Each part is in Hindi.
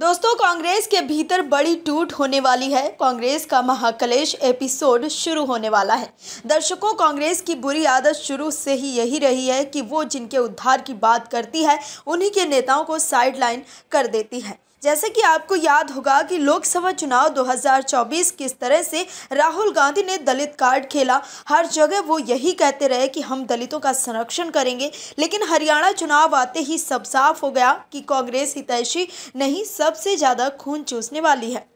दोस्तों कांग्रेस के भीतर बड़ी टूट होने वाली है कांग्रेस का महाकलेश एपिसोड शुरू होने वाला है दर्शकों कांग्रेस की बुरी आदत शुरू से ही यही रही है कि वो जिनके उद्धार की बात करती है उन्हीं के नेताओं को साइडलाइन कर देती है जैसे कि आपको याद होगा कि लोकसभा चुनाव 2024 किस तरह से राहुल गांधी ने दलित कार्ड खेला हर जगह वो यही कहते रहे कि हम दलितों का संरक्षण करेंगे लेकिन हरियाणा चुनाव आते ही सब साफ हो गया कि कांग्रेस हितैषी नहीं सबसे ज़्यादा खून चूसने वाली है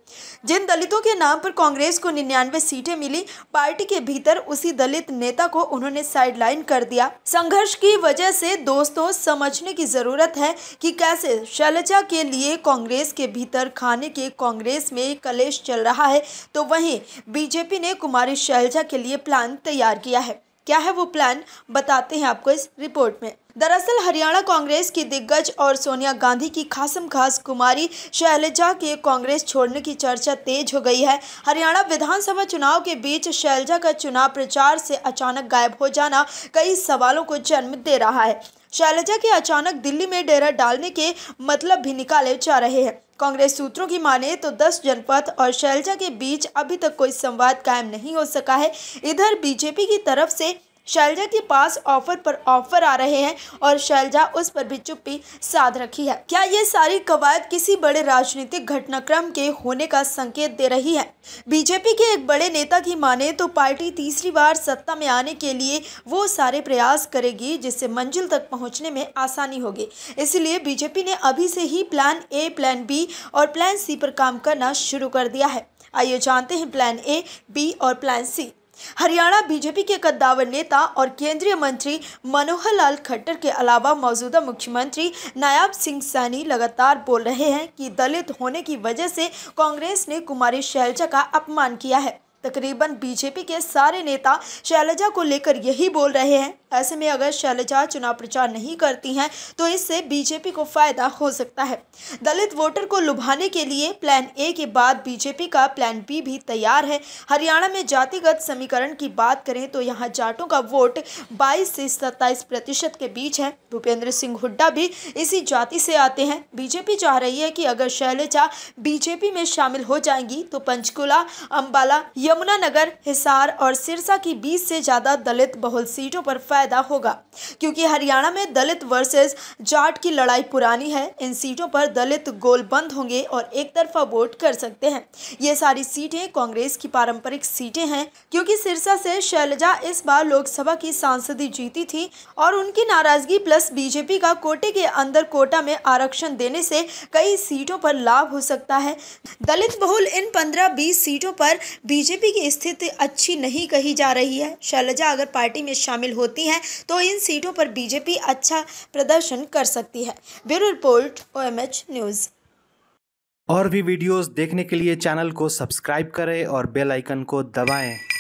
जिन दलितों के नाम पर कांग्रेस को निन्यानवे सीटें मिली पार्टी के भीतर उसी दलित नेता को उन्होंने साइडलाइन कर दिया संघर्ष की वजह से दोस्तों समझने की जरूरत है कि कैसे शैलजा के लिए कांग्रेस के भीतर खाने के कांग्रेस में कलेश चल रहा है तो वहीं बीजेपी ने कुमारी शैलजा के लिए प्लान तैयार किया है क्या है वो प्लान बताते हैं आपको इस रिपोर्ट में दरअसल हरियाणा कांग्रेस की दिग्गज और सोनिया गांधी की खासम खास कुमारी शैलजा के कांग्रेस छोड़ने की चर्चा तेज हो गई है हरियाणा विधानसभा चुनाव के बीच शैलजा का चुनाव प्रचार से अचानक गायब हो जाना कई सवालों को जन्म दे रहा है शैलजा के अचानक दिल्ली में डेरा डालने के मतलब भी निकाले जा रहे हैं कांग्रेस सूत्रों की माने तो दस जनपद और शैलजा के बीच अभी तक कोई संवाद कायम नहीं हो सका है इधर बीजेपी की तरफ से शैलजा के पास ऑफर पर ऑफर आ रहे हैं और शैलजा उस पर भी चुप्पी साध रखी है क्या ये सारी कवायद किसी बड़े राजनीतिक घटनाक्रम के होने का संकेत दे रही है बीजेपी के एक बड़े नेता की माने तो पार्टी तीसरी बार सत्ता में आने के लिए वो सारे प्रयास करेगी जिससे मंजिल तक पहुंचने में आसानी होगी इसलिए बीजेपी ने अभी से ही प्लान ए प्लान बी और प्लान सी पर काम करना शुरू कर दिया है आइए जानते हैं प्लान ए बी और प्लान सी हरियाणा बीजेपी के कद्दावर नेता और केंद्रीय मंत्री मनोहर लाल खट्टर के अलावा मौजूदा मुख्यमंत्री नायाब सिंह सैनी लगातार बोल रहे हैं कि दलित होने की वजह से कांग्रेस ने कुमारी शैलजा का अपमान किया है तकरीबन बीजेपी के सारे नेता शैलजा को लेकर यही बोल रहे हैं ऐसे में अगर शैलजा चुनाव प्रचार नहीं करती हैं तो इससे बीजेपी को फायदा हो सकता है दलित वोटर को लुभाने के लिए प्लान ए के बाद बीजेपी का प्लान बी भी तैयार है हरियाणा में जातिगत समीकरण की बात करें तो यहाँ जाटों का वोट 22 से 27 प्रतिशत के बीच है भूपेंद्र सिंह हुड्डा भी इसी जाति से आते हैं बीजेपी चाह रही है कि अगर शैलजा बीजेपी में शामिल हो जाएंगी तो पंचकूला अम्बाला यमुनानगर हिसार और सिरसा की 20 से ज़्यादा दलित बहुल सीटों पर फायदा होगा क्योंकि हरियाणा में दलित वर्सेस जाट की लड़ाई पुरानी है इन सीटों पर दलित गोलबंद होंगे और एक तरफा वोट कर सकते हैं ये सारी सीटें कांग्रेस की पारंपरिक सीटें हैं क्योंकि सिरसा से शैलजा इस बार लोकसभा की सांसदी जीती थी और उनकी नाराजगी प्लस बीजेपी का कोटे के अंदर कोटा में आरक्षण देने से कई सीटों पर लाभ हो सकता है दलित बहुल इन पंद्रह बीस सीटों पर बीजेपी बीजेपी की स्थिति अच्छी नहीं कही जा रही है शैलजा अगर पार्टी में शामिल होती हैं तो इन सीटों पर बीजेपी अच्छा प्रदर्शन कर सकती है ब्यूरो रिपोर्ट ओ न्यूज़ और भी वीडियोस देखने के लिए चैनल को सब्सक्राइब करें और बेल आइकन को दबाएं